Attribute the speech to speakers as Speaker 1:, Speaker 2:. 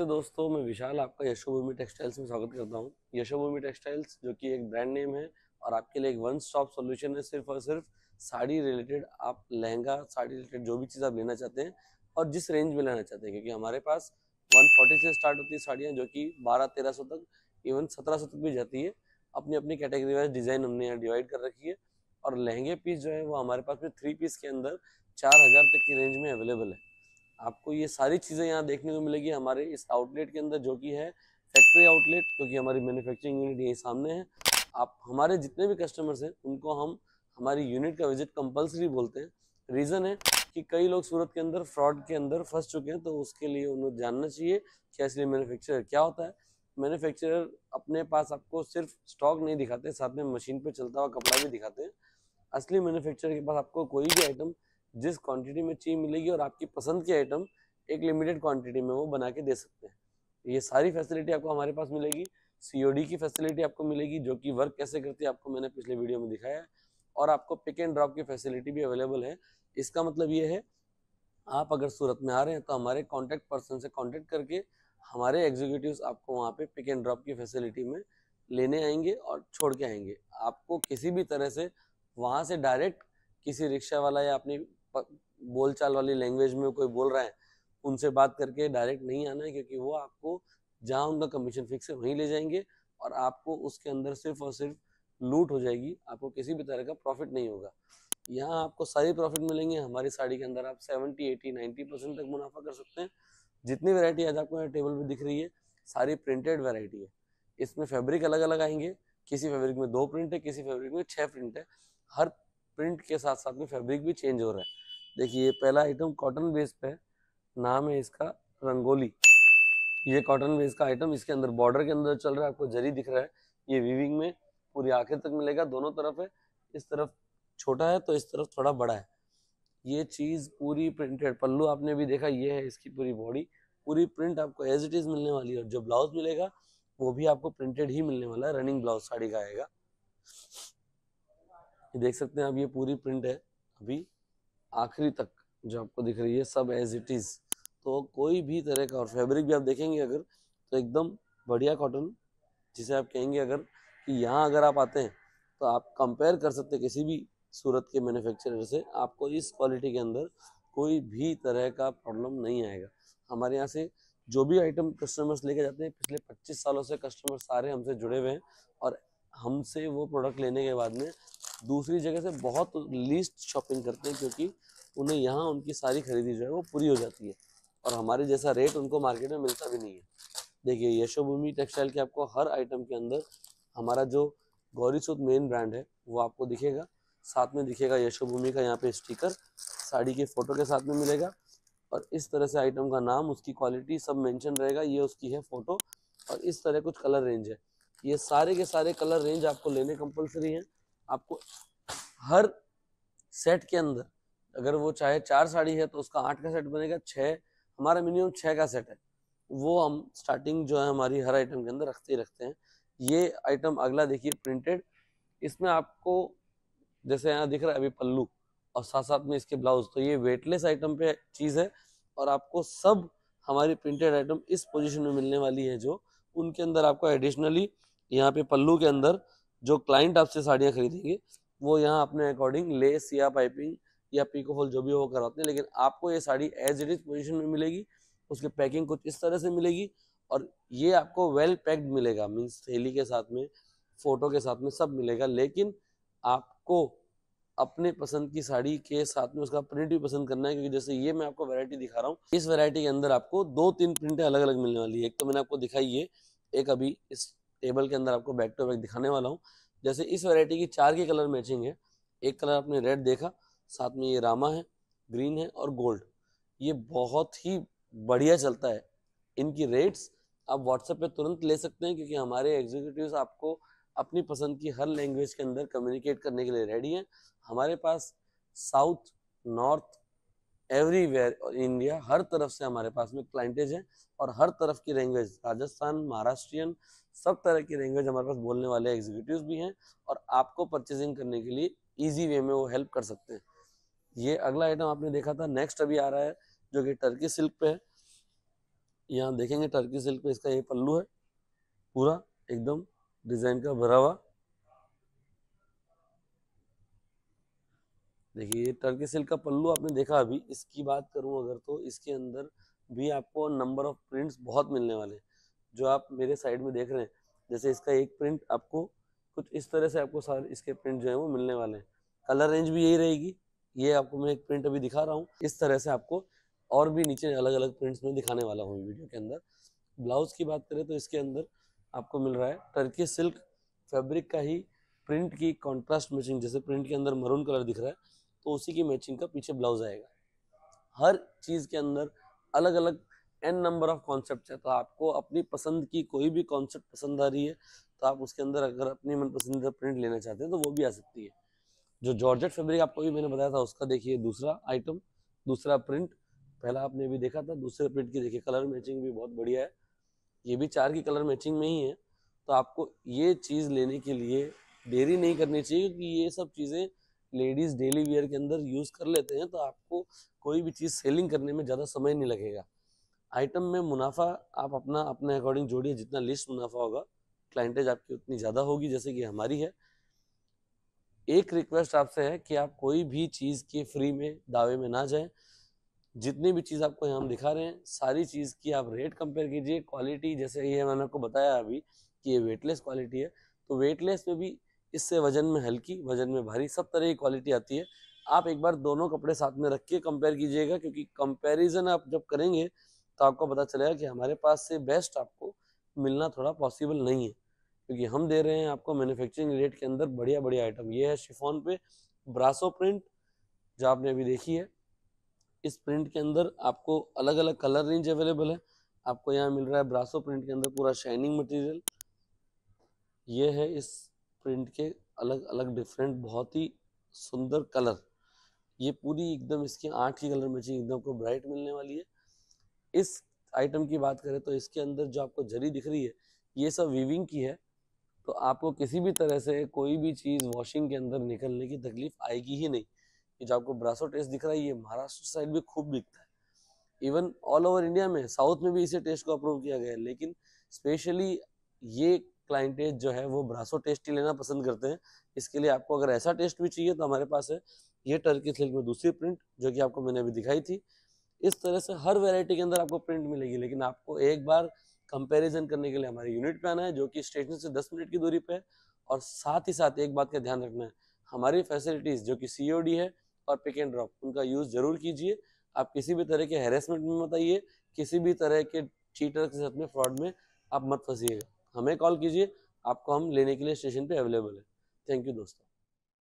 Speaker 1: नमस्ते दोस्तों मैं विशाल आपका यशोभूमि टेक्सटाइल्स में स्वागत करता हूँ यशोभूमि टेक्सटाइल्स जो कि एक ब्रांड नेम है और आपके लिए एक वन स्टॉप सॉल्यूशन है सिर्फ और सिर्फ साड़ी रिलेटेड आप लहंगा साड़ी रिलेटेड जो भी चीज़ आप लेना चाहते हैं और जिस रेंज में लेना चाहते हैं क्योंकि हमारे पास वन से स्टार्ट होती है साड़ियाँ जो कि बारह तेरह सौ तक इवन सत्रह सौ तक भी जाती है अपनी अपनी कैटेगरी वाइज डिज़ाइन हमने यहाँ डिवाइड कर रखी है और लहंगे पीस जो है वो हमारे पास में थ्री पीस के अंदर चार हज़ार तक की रेंज में अवेलेबल है आपको ये सारी चीज़ें यहाँ देखने को मिलेगी हमारे इस आउटलेट के अंदर जो कि है फैक्ट्री आउटलेट क्योंकि हमारी मैन्युफैक्चरिंग यूनिट यहीं सामने है आप हमारे जितने भी कस्टमर्स हैं उनको हम हमारी यूनिट का विजिट कंपलसरी बोलते हैं रीज़न है कि कई लोग सूरत के अंदर फ्रॉड के अंदर फंस चुके हैं तो उसके लिए उन्हें जानना चाहिए कि असली मैन्युफैक्चरर क्या होता है मैन्युफैक्चरर अपने पास आपको सिर्फ स्टॉक नहीं दिखाते साथ में मशीन पर चलता हुआ कपड़ा भी दिखाते हैं असली मैन्युफैक्चरर के पास आपको कोई भी आइटम जिस क्वांटिटी में चीज़ मिलेगी और आपकी पसंद की आइटम एक लिमिटेड क्वांटिटी में वो बना के दे सकते हैं ये सारी फैसिलिटी आपको हमारे पास मिलेगी सीओडी की फैसिलिटी आपको मिलेगी जो कि वर्क कैसे करती है आपको मैंने पिछले वीडियो में दिखाया है और आपको पिक एंड ड्रॉप की फैसिलिटी भी अवेलेबल है इसका मतलब ये है आप अगर सूरत में आ रहे हैं तो हमारे कॉन्टैक्ट पर्सन से कॉन्टैक्ट करके हमारे एग्जीक्यूटिव आपको वहाँ पे पिक एंड ड्रॉप की फैसिलिटी में लेने आएंगे और छोड़ के आएंगे आपको किसी भी तरह से वहाँ से डायरेक्ट किसी रिक्शा वाला या अपनी बोलचाल वाली लैंग्वेज में कोई बोल रहा है उनसे बात करके डायरेक्ट नहीं आना है क्योंकि वो आपको जहाँ उनका कमीशन फिक्स है वहीं ले जाएंगे और आपको उसके अंदर सिर्फ और सिर्फ लूट हो जाएगी आपको किसी भी तरह का प्रॉफिट नहीं होगा यहाँ आपको सारी प्रॉफिट मिलेंगे हमारी साड़ी के अंदर आप 70, 80, 90 परसेंट तक मुनाफा कर सकते हैं जितनी वेरायटी आज आपको यहाँ टेबल पे दिख रही है सारी प्रिंटेड वेरायटी है इसमें फैब्रिक अलग अलग आएंगे किसी फैब्रिक में दो प्रिंट है किसी फैब्रिक में छः प्रिंट है हर प्रिंट के साथ साथ में फैब्रिक भी चेंज हो रहा है देखिए पहला आइटम कॉटन बेस पे नाम है इसका रंगोली ये कॉटन बेस का आइटम इसके अंदर बॉर्डर के अंदर चल रहा है आपको जरी दिख रहा है ये वीविंग में पूरी आखिर तक मिलेगा दोनों तरफ है इस तरफ छोटा है तो इस तरफ थोड़ा बड़ा है ये चीज़ पूरी प्रिंटेड पल्लू आपने भी देखा ये है इसकी पूरी बॉडी पूरी प्रिंट आपको एज इट इज़ मिलने वाली है और जो ब्लाउज मिलेगा वो भी आपको प्रिंटेड ही मिलने वाला है रनिंग ब्लाउज साड़ी का आएगा देख सकते हैं आप ये पूरी प्रिंट है अभी आखिरी तक जो आपको दिख रही है सब एज इट इज तो कोई भी तरह का और फैब्रिक भी आप देखेंगे अगर तो एकदम बढ़िया कॉटन जिसे आप कहेंगे अगर कि यहाँ अगर आप आते हैं तो आप कंपेयर कर सकते हैं किसी भी सूरत के मैन्युफैक्चरर से आपको इस क्वालिटी के अंदर कोई भी तरह का प्रॉब्लम नहीं आएगा हमारे यहाँ से जो भी आइटम कस्टमर्स लेके जाते हैं पिछले 25 सालों से कस्टमर सारे हमसे जुड़े हुए हैं और हमसे वो प्रोडक्ट लेने के बाद में दूसरी जगह से बहुत लीस्ट शॉपिंग करते हैं क्योंकि उन्हें यहाँ उनकी सारी खरीदी जो है वो पूरी हो जाती है और हमारे जैसा रेट उनको मार्केट में मिलता भी नहीं है देखिए यशोभूमि टेक्सटाइल के आपको हर आइटम के अंदर हमारा जो गौरी सूद मेन ब्रांड है वो आपको दिखेगा साथ में दिखेगा यशोभूमि का यहाँ पे स्टिकर साड़ी के फोटो के साथ में मिलेगा और इस तरह से आइटम का नाम उसकी क्वालिटी सब मेंशन रहेगा ये उसकी है फोटो और इस तरह कुछ कलर रेंज है ये सारे के सारे कलर रेंज आपको लेने कंपलसरी हैं आपको हर सेट के अंदर अगर वो चाहे चार साड़ी है तो उसका आठ का सेट बनेगा छः हमारा मिनिमम छः का सेट है वो हम स्टार्टिंग जो है हमारी हर आइटम के अंदर रखते ही रखते हैं ये आइटम अगला देखिए प्रिंटेड इसमें आपको जैसे यहाँ दिख रहा है अभी पल्लू और साथ साथ में इसके ब्लाउज तो ये वेटलेस आइटम पे चीज़ है और आपको सब हमारी प्रिंटेड आइटम इस पोजीशन में मिलने वाली है जो उनके अंदर आपको एडिशनली यहाँ पे पल्लू के अंदर जो क्लाइंट आपसे साड़ियाँ खरीदेंगे वो यहाँ अपने अकॉर्डिंग लेस या पाइपिंग या पीको होल जो भी हो कराते हैं लेकिन आपको ये sari as it is position में मिलेगी उसके पैकिंग कुछ इस तरह से मिलेगी और ये आपको वेल पैक्ड मिलेगा मीन्स थैली के साथ में फोटो के साथ में सब मिलेगा लेकिन आपको अपने पसंद की साड़ी के साथ में उसका प्रिंट भी पसंद करना है क्योंकि जैसे ये मैं आपको वैरायटी दिखा रहा हूँ इस वैरायटी के अंदर आपको दो तीन प्रिंटें अलग अलग मिलने वाली है एक तो मैंने आपको दिखाई है एक अभी इस टेबल के अंदर आपको बैक टू बैक दिखाने वाला हूँ जैसे इस वैरायटी की चार के कलर मैचिंग है एक कलर आपने रेड देखा साथ में ये रामा है ग्रीन है और गोल्ड ये बहुत ही बढ़िया चलता है इनकी रेट्स आप व्हाट्सएप पे तुरंत ले सकते हैं क्योंकि हमारे एग्जीक्यूटिव आपको अपनी पसंद की हर लैंग्वेज के अंदर कम्युनिकेट करने के लिए रेडी हैं हमारे पास साउथ नॉर्थ एवरीवेयर इंडिया हर तरफ से हमारे पास में क्लाइंटेज है और हर तरफ की लैंग्वेज राजस्थान महाराष्ट्रियन सब तरह की लैंग्वेज हमारे पास बोलने वाले एग्जीक्यूटिव भी हैं और आपको परचेजिंग करने के लिए ईजी वे में वो हेल्प कर सकते हैं ये अगला आइटम आपने देखा था नेक्स्ट अभी आ रहा है जो कि टर्की सिल्क पे है यहाँ देखेंगे टर्की सिल्क पे इसका ये पल्लू है पूरा एकदम डिजाइन का भरा हुआ देखिए ये टर्की सिल्क का पल्लू आपने देखा अभी इसकी बात करूँ अगर तो इसके अंदर भी आपको नंबर ऑफ प्रिंट्स बहुत मिलने वाले हैं जो आप मेरे साइड में देख रहे हैं जैसे इसका एक प्रिंट आपको कुछ इस तरह से आपको सारे इसके प्रिंट जो है वो मिलने वाले हैं कलर रेंज भी यही रहेगी ये आपको मैं एक प्रिंट अभी दिखा रहा हूँ इस तरह से आपको और भी नीचे अलग अलग प्रिंट्स में दिखाने वाला हूँ वीडियो के अंदर ब्लाउज की बात करें तो इसके अंदर आपको मिल रहा है टर्की सिल्क फैब्रिक का ही प्रिंट की कॉन्ट्रास्ट मैचिंग जैसे प्रिंट के अंदर मरून कलर दिख रहा है तो उसी की मैचिंग का पीछे ब्लाउज आएगा हर चीज़ के अंदर अलग अलग एन नंबर ऑफ कॉन्सेप्ट है तो आपको अपनी पसंद की कोई भी कॉन्सेप्ट पसंद आ रही है तो आप उसके अंदर अगर अपनी मन प्रिंट लेना चाहते हैं तो वो भी आ सकती है जो जॉर्जेट फैब्रिक आपको भी मैंने बताया था उसका देखिए दूसरा आइटम दूसरा प्रिंट पहला आपने भी देखा था दूसरे प्रिंट की देखिए कलर मैचिंग भी बहुत बढ़िया है ये भी चार की कलर मैचिंग में ही है तो आपको ये चीज़ लेने के लिए देरी नहीं करनी चाहिए क्योंकि ये सब चीज़ें लेडीज डेली वेयर के अंदर यूज कर लेते हैं तो आपको कोई भी चीज सेलिंग करने में ज्यादा समय नहीं लगेगा आइटम में मुनाफा आप अपना अपने अकॉर्डिंग जोड़िए जितना लिस्ट मुनाफा होगा क्लाइंटेज आपकी उतनी ज्यादा होगी जैसे कि हमारी है एक रिक्वेस्ट आपसे है कि आप कोई भी चीज के फ्री में दावे में ना जाए जितनी भी चीज आपको यहाँ दिखा रहे हैं सारी चीज की आप रेट कंपेयर कीजिए क्वालिटी जैसे ये मैंने आपको बताया अभी कि ये वेटलेस क्वालिटी है तो वेटलेस में भी इससे वजन में हल्की वजन में भारी सब तरह की क्वालिटी आती है आप एक बार दोनों कपड़े साथ में रख के कंपेयर कीजिएगा क्योंकि कंपेरिजन आप जब करेंगे तो आपको पता चलेगा कि हमारे पास से बेस्ट आपको मिलना थोड़ा पॉसिबल नहीं है क्योंकि हम दे रहे हैं आपको मैन्युफैक्चरिंग रेट के अंदर बढ़िया बढ़िया आइटम ये है शिफोन पे ब्रासो प्रिंट जो आपने अभी देखी है इस प्रिंट के अंदर आपको अलग अलग कलर रेंज अवेलेबल है आपको यहाँ मिल रहा है ब्रासो प्रिंट के अंदर पूरा शाइनिंग मटेरियल ये है इस प्रिंट के अलग अलग डिफरेंट बहुत ही सुंदर कलर ये पूरी एकदम इसके आठ की कलर मैचिंग एकदम आपको ब्राइट मिलने वाली है इस आइटम की बात करें तो इसके अंदर जो आपको जरी दिख रही है ये सब वीविंग की है तो आपको किसी भी तरह से कोई भी चीज़ वॉशिंग के अंदर निकलने की तकलीफ आएगी ही नहीं ये जो आपको ब्रासो टेस्ट दिख रहा है ये महाराष्ट्र साइड भी खूब बिकता है इवन ऑल ओवर इंडिया में साउथ में भी इसे टेस्ट को अप्रूव किया गया है लेकिन स्पेशली ये क्लाइंटेज जो है वो ब्रासो टेस्ट ही लेना पसंद करते हैं इसके लिए आपको अगर ऐसा टेस्ट भी चाहिए तो हमारे पास है ये टर्की सिल्क में दूसरी प्रिंट जो कि आपको मैंने अभी दिखाई थी इस तरह से हर वेरायटी के अंदर आपको प्रिंट मिलेगी लेकिन आपको एक बार कंपेरिजन करने के लिए हमारे यूनिट पे आना है जो कि स्टेशन से दस मिनट की दूरी पर है और साथ ही साथ एक बात का ध्यान रखना है हमारी फैसिलिटीज़ जो कि सी है और पिक एंड ड्रॉप उनका यूज़ ज़रूर कीजिए आप किसी भी तरह के हेरेसमेंट में मत आइए किसी भी तरह के चीटर के साथ में फ्रॉड में आप मत फंसीएगा हमें कॉल कीजिए आपको हम लेने के लिए स्टेशन पे अवेलेबल है थैंक यू दोस्तों